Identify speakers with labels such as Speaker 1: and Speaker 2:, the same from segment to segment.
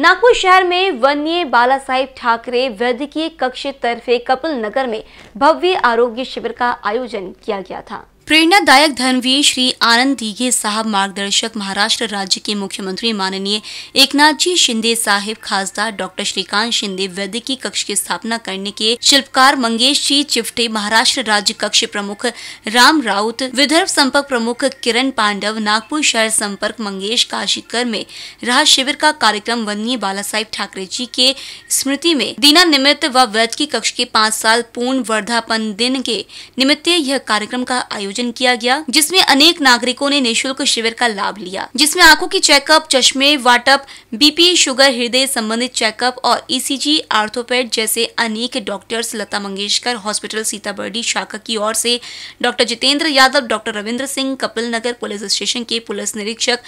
Speaker 1: नागपुर शहर में वन्य बाला साहिब ठाकरे वैद्यकीय कक्ष तरफे कपिल नगर में भव्य आरोग्य शिविर का आयोजन किया गया था प्रेरणादायक धर्मवीर श्री आनंद दीघे साहब मार्गदर्शक महाराष्ट्र राज्य के मुख्यमंत्री माननीय एकनाथ जी शिंदे साहिब खासदार डॉक्टर श्रीकांत शिंदे वैद्यकीय कक्ष की स्थापना करने के शिल्पकार मंगेश जी चिफ्टे महाराष्ट्र राज्य कक्ष प्रमुख राम राउत विदर्भ संपर्क प्रमुख किरण पांडव नागपुर शहर संपर्क मंगेश काशीकर में राहत शिविर का कार्यक्रम वन्य बाला ठाकरे जी के स्मृति में दीना निमित्त व वैद्यकीय कक्ष के पाँच साल पूर्ण वर्धापन दिन के निमित्त यह कार्यक्रम का आयोजन आयोजन किया गया जिसमें अनेक नागरिकों ने निःशुल्क शिविर का लाभ लिया जिसमें आंखों की चेकअप चश्मे वाटअप बीपी शुगर हृदय संबंधित चेकअप और ईसीजी e आर्थोपेड जैसे अनेक डॉक्टर्स लता मंगेशकर हॉस्पिटल सीताबर्डी शाखा की ओर से doctor Jitendra Yadav doctor Ravindra Singh Kapil Nagar police station के पुलिस निरीक्षक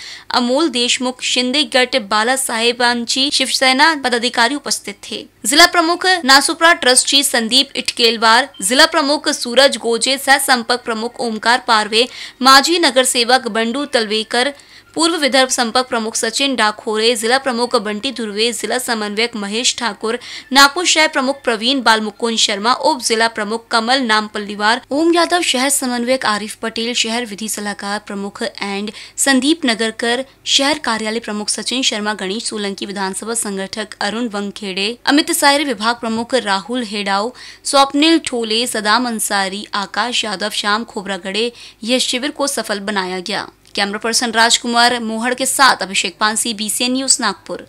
Speaker 1: अमोल देशमुख शिंदेगढ़ बाला साहेबांची शिवसेना पदाधिकारी उपस्थित थे जिला प्रमुख नासुप्रा ट्रस्टी संदीप इटकेलवार जिला प्रमुख सूरज गोजे सह संपर्क प्रमुख ओम ओंकार पारवे माजी नगर सेवक बंडू तलवेकर पूर्व विदर्भ संपर्क प्रमुख सचिन डाखोरे जिला प्रमुख बंटी धुर्वे जिला समन्वयक महेश ठाकुर नागपुर शहर प्रमुख प्रवीण बालमुकुंद शर्मा उप जिला प्रमुख कमल नाम पल्लीवार ओम यादव शहर समन्वयक आरिफ पटेल शहर विधि सलाहकार प्रमुख एंड संदीप नगरकर शहर कार्यालय प्रमुख सचिन शर्मा गणेश सोलंकी विधानसभा संगठक अरुण वंगखेड़े अमित सायर विभाग प्रमुख राहुल हेडाव स्वप्निल ठोले सदाम अंसारी आकाश यादव श्याम खोबरागड़े यह शिविर को सफल बनाया गया कैमरा पर्सन राजकुमार मोहड़ के साथ अभिषेक पांसी बीसीएन न्यूज नागपुर